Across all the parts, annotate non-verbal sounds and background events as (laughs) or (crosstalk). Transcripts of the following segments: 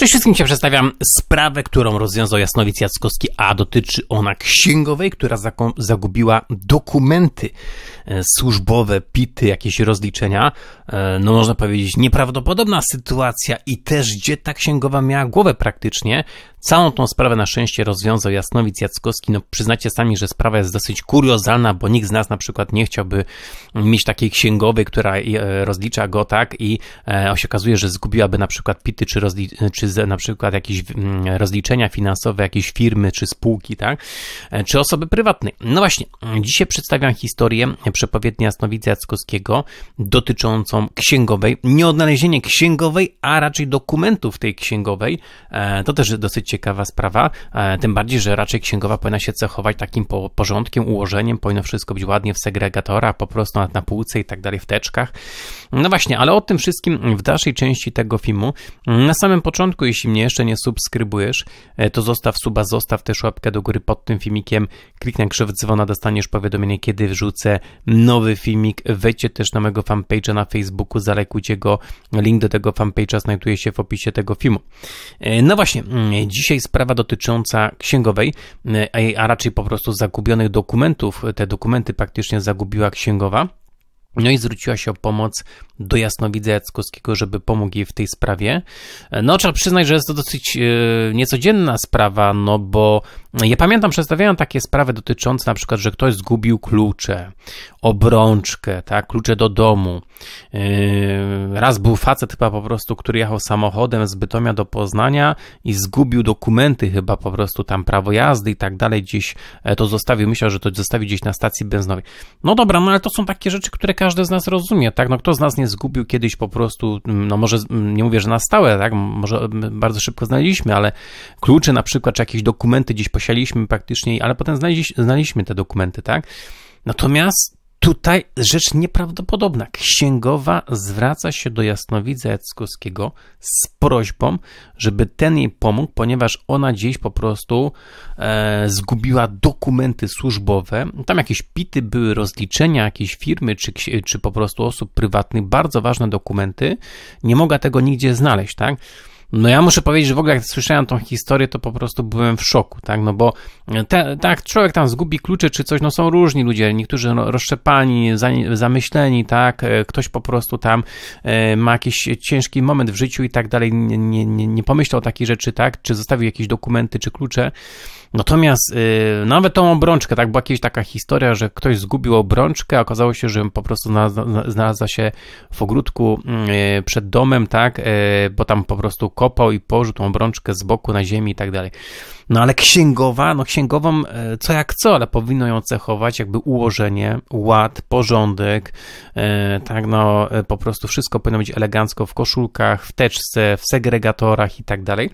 Cześć wszystkim się przedstawiam sprawę, którą rozwiązał Jasnowic Jackowski, a dotyczy ona księgowej, która zagubiła dokumenty e, służbowe, pity, jakieś rozliczenia. E, no można powiedzieć nieprawdopodobna sytuacja i też gdzie ta księgowa miała głowę praktycznie. Całą tą sprawę na szczęście rozwiązał Jasnowic Jackowski. No przyznacie sami, że sprawa jest dosyć kuriozalna, bo nikt z nas na przykład nie chciałby mieć takiej księgowej, która e, rozlicza go tak i e, się okazuje, że zgubiłaby na przykład pity, czy, rozli- czy na przykład jakieś mm, rozliczenia finansowe, jakieś firmy, czy spółki, tak, e, czy osoby prywatnej. No właśnie, dzisiaj przedstawiam historię przepowiedni Jasnowic Jackowskiego dotyczącą księgowej, nie odnalezienie księgowej, a raczej dokumentów tej księgowej. To też dosyć ciekawa sprawa, e, tym bardziej, że raczej księgowa powinna się cechować takim porządkiem, ułożeniem, powinno wszystko być ładnie w segregatora, po prostu na, na półce i tak dalej, w teczkach. No właśnie, ale o tym wszystkim w dalszej części tego filmu. Na samym początku, jeśli mnie jeszcze nie subskrybujesz, e, to zostaw suba, zostaw też łapkę do góry pod tym filmikiem, kliknij krzyw dzwona, dostaniesz powiadomienie, kiedy wrzucę nowy filmik. Wejdźcie też na mojego fanpage'a na Facebooku, zalekujcie go, link do tego fanpage'a znajduje się w opisie tego filmu. E, no właśnie, dziś mm, Dzisiaj sprawa dotycząca księgowej, e, a raczej po prostu zagubionych dokumentów. Te dokumenty praktycznie zagubiła księgowa. No i zwróciła się o pomoc do jasnowidza Jackowskiego, żeby pomógł jej w tej sprawie. E, no trzeba przyznać, że jest to dosyć e, niecodzienna sprawa, no bo ja pamiętam, przedstawiają takie sprawy dotyczące na przykład, że ktoś zgubił klucze, obrączkę, tak, klucze do domu. Yy, raz był facet chyba po prostu, który jechał samochodem z Bytomia do Poznania i zgubił dokumenty chyba po prostu tam prawo jazdy i tak dalej, gdzieś e, to zostawił, myślał, że to zostawi gdzieś na stacji benzynowej. No dobra, no ale to są takie rzeczy, które każdy z nas rozumie, tak, no kto z nas nie zgubił kiedyś po prostu, mm, no może, mm, nie mówię, że na stałe, tak, może bardzo szybko znaleźliśmy, ale klucze na przykład, czy jakieś dokumenty gdzieś po posialiśmy praktycznie, ale potem znaleźliśmy, znaleźliśmy te dokumenty, tak? Natomiast tutaj rzecz nieprawdopodobna. Księgowa zwraca się do jasnowidza Jackowskiego z prośbą, żeby ten jej pomógł, ponieważ ona gdzieś po prostu e, zgubiła dokumenty służbowe. Tam jakieś pity były, rozliczenia jakiejś firmy czy, czy po prostu osób prywatnych, bardzo ważne dokumenty. Nie mogła tego nigdzie znaleźć, tak? No ja muszę powiedzieć, że w ogóle jak słyszałem tą historię, to po prostu byłem w szoku, tak, no bo te, tak, człowiek tam zgubi klucze czy coś, no są różni ludzie, niektórzy rozszczepani, zamyśleni, tak, e, ktoś po prostu tam e, ma jakiś ciężki moment w życiu i tak dalej, nie, nie, nie pomyślał takich rzeczy, tak, czy zostawił jakieś dokumenty czy klucze, Natomiast yy, nawet tą obrączkę, tak była jakaś taka historia, że ktoś zgubił obrączkę, a okazało się, że po prostu znalazła, się w ogródku yy, przed domem, tak, yy, bo tam po prostu kopał i położył tą obrączkę z boku na ziemi i tak dalej. No ale księgowa, no księgową y, co jak co, ale powinno ją cechować jakby ułożenie, ład, porządek, y, tak no y, po prostu wszystko powinno być elegancko w koszulkach, w teczce, w segregatorach i tak dalej.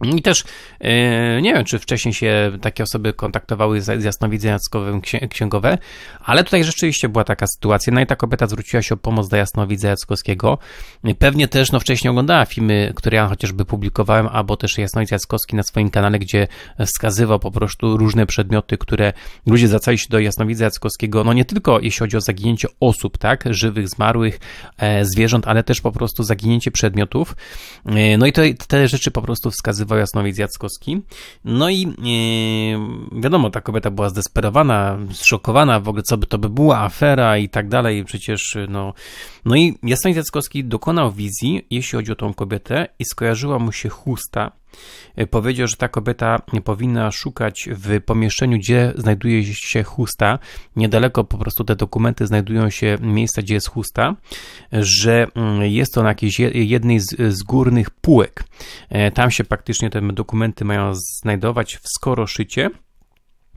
No I też e, nie wiem, czy wcześniej się takie osoby kontaktowały z jasnowidzeniackowym księgowe, ale tutaj rzeczywiście była taka sytuacja. No i ta kobieta zwróciła się o pomoc do jasnowidza Jackowskiego. Pewnie też no, wcześniej oglądała filmy, które ja chociażby publikowałem, albo też jasnowidz Jackowski na swoim kanale, gdzie wskazywał po prostu różne przedmioty, które ludzie zwracali się do jasnowidza Jackowskiego, no nie tylko jeśli chodzi o zaginięcie osób, tak, żywych, zmarłych, e, zwierząt, ale też po prostu zaginięcie przedmiotów. E, no i te, te rzeczy po prostu wskazywały nazywał Jasnowic Jackowski. No i e, wiadomo, ta kobieta była zdesperowana, zszokowana, w ogóle co by to by była, afera i tak dalej, przecież no... No i Jasnowic Jackowski dokonał wizji, jeśli chodzi o tą kobietę i skojarzyła mu się chusta, E, powiedział, że ta kobieta powinna szukać w pomieszczeniu, gdzie znajduje się chusta. Niedaleko po prostu te dokumenty znajdują się miejsca, gdzie jest chusta, że mm, jest to na jakiejś jednej z, z górnych półek. E, tam się praktycznie te dokumenty mają znajdować w skoroszycie.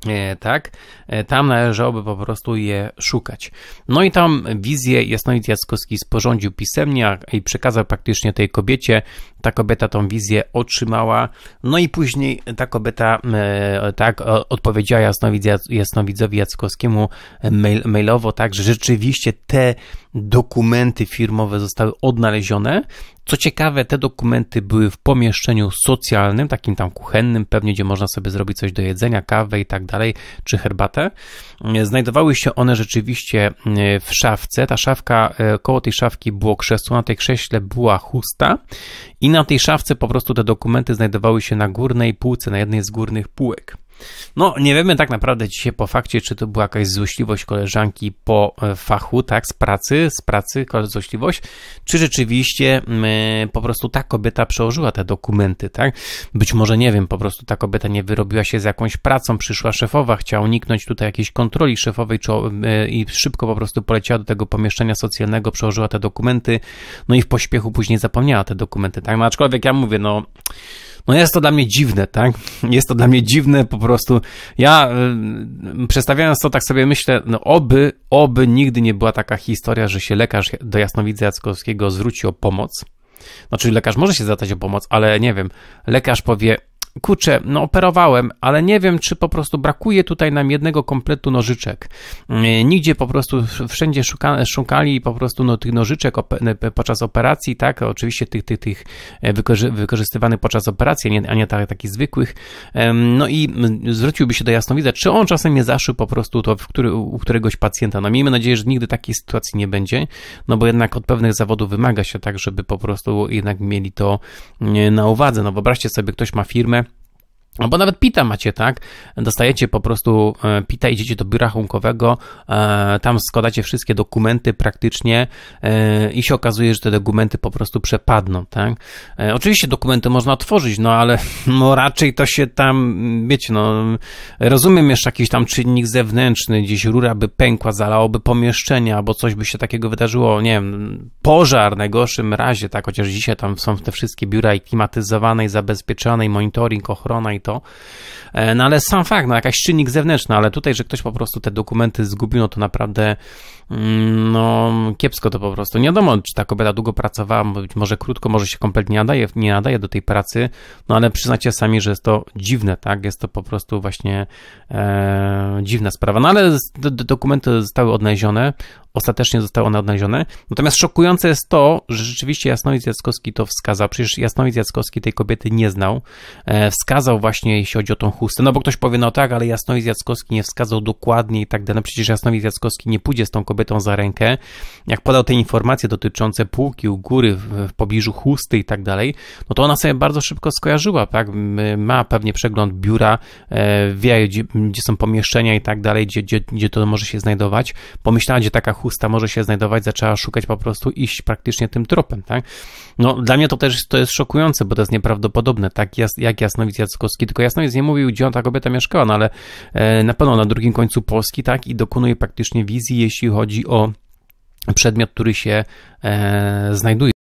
E, tak, e, tam należałoby po prostu je szukać. No i tam wizję Jasnowid Jackowski sporządził pisemnie i przekazał praktycznie tej kobiecie. Ta kobieta tą wizję otrzymała, no i później ta kobieta e, tak odpowiedziała Jasnowid, Jasnowidzowi Jackowskiemu mail, mailowo, tak, że rzeczywiście te dokumenty firmowe zostały odnalezione co ciekawe, te dokumenty były w pomieszczeniu socjalnym, takim tam kuchennym, pewnie gdzie można sobie zrobić coś do jedzenia, kawę i tak dalej, czy herbatę. E, znajdowały się one rzeczywiście e, w szafce. Ta szafka, e, koło tej szafki było krzesło, na tej krześle była chusta i na tej szafce po prostu te dokumenty znajdowały się na górnej półce, na jednej z górnych półek. No, nie wiemy tak naprawdę dzisiaj po fakcie, czy to była jakaś złośliwość koleżanki po e, fachu, tak, z pracy, z pracy, złośliwość, czy rzeczywiście yy, po prostu ta kobieta przełożyła te dokumenty, tak? Być może, nie wiem, po prostu ta kobieta nie wyrobiła się z jakąś pracą, przyszła szefowa, chciała uniknąć tutaj jakiejś kontroli szefowej czy, yy, i szybko po prostu poleciała do tego pomieszczenia socjalnego, przełożyła te dokumenty, no i w pośpiechu później zapomniała te dokumenty, tak? No, aczkolwiek ja mówię, no... No jest to dla mnie dziwne, tak? Jest to dla mnie dziwne po prostu. Ja y, przedstawiając to tak sobie myślę, no oby, oby nigdy nie była taka historia, że się lekarz do jasnowidza Jackowskiego zwróci o pomoc. Znaczy lekarz może się zadać o pomoc, ale nie wiem, lekarz powie, kurczę, no operowałem, ale nie wiem, czy po prostu brakuje tutaj nam jednego kompletu nożyczek. Mm, nigdzie po prostu wszędzie szuka, szukali po prostu no, tych nożyczek podczas operacji, tak, oczywiście tych, tych, tych e, wykorzy wykorzystywanych podczas operacji, a nie tak, takich zwykłych. No i zwróciłby się do jasnowidza, czy on czasem nie zaszył po prostu to w który, u któregoś pacjenta. No miejmy nadzieję, że nigdy takiej sytuacji nie będzie, no bo jednak od pewnych zawodów wymaga się tak, żeby po prostu jednak mieli to mm, na uwadze. No wyobraźcie sobie, ktoś ma firmę, no bo nawet pita macie, tak? Dostajecie po prostu e, pita, idziecie do biura rachunkowego, e, tam składacie wszystkie dokumenty praktycznie e, i się okazuje, że te dokumenty po prostu przepadną, tak? Oczywiście dokumenty można otworzyć, no ale (laughs) no raczej to się tam, wiecie, no rozumiem jeszcze jakiś tam czynnik zewnętrzny, gdzieś rura by pękła, zalałoby pomieszczenia, albo coś by się takiego wydarzyło, nie wiem, pożar w najgorszym razie, tak? Chociaż dzisiaj tam są te wszystkie biura i klimatyzowane, i zabezpieczone, i monitoring, ochrona i to to. E, no ale sam fakt, no jakaś czynnik zewnętrzny, ale tutaj, że ktoś po prostu te dokumenty zgubił, no to naprawdę mm, no kiepsko to po prostu. Nie wiadomo, czy ta kobieta długo pracowała, być może krótko, może się kompletnie nadaje, nie nadaje do tej pracy, no ale przyznacie sami, że jest to dziwne, tak? Jest to po prostu właśnie e, dziwna sprawa. No ale dokumenty zostały odnalezione, ostatecznie zostały one odnalezione. Natomiast szokujące jest to, że rzeczywiście Jasnowic Jackowski to wskazał. Przecież Jasnowic Jackowski tej kobiety nie znał. E, wskazał właśnie właśnie jeśli chodzi o tą chustę. No bo ktoś powie, no tak, ale Jasnowidz Jackowski nie wskazał dokładnie i tak dalej. No przecież Jasnowidz Jackowski nie pójdzie z tą kobietą za rękę. Jak podał te informacje dotyczące półki u góry, w pobliżu chusty i tak dalej, no to ona sobie bardzo szybko skojarzyła, tak? Ma pewnie przegląd biura, e, wie, gdzie, gdzie są pomieszczenia i tak dalej, gdzie, gdzie, gdzie to może się znajdować. Pomyślała, gdzie taka chusta może się znajdować, zaczęła szukać po prostu, iść praktycznie tym tropem, tak? No dla mnie to też to jest szokujące, bo to jest nieprawdopodobne, tak? Jak Jasnowidz Jackowski Polski, tylko jest, nie mówił, gdzie on ta kobieta mieszkała, no ale e, na pewno na drugim końcu Polski, tak, i dokonuje praktycznie wizji, jeśli chodzi o przedmiot, który się e, znajduje.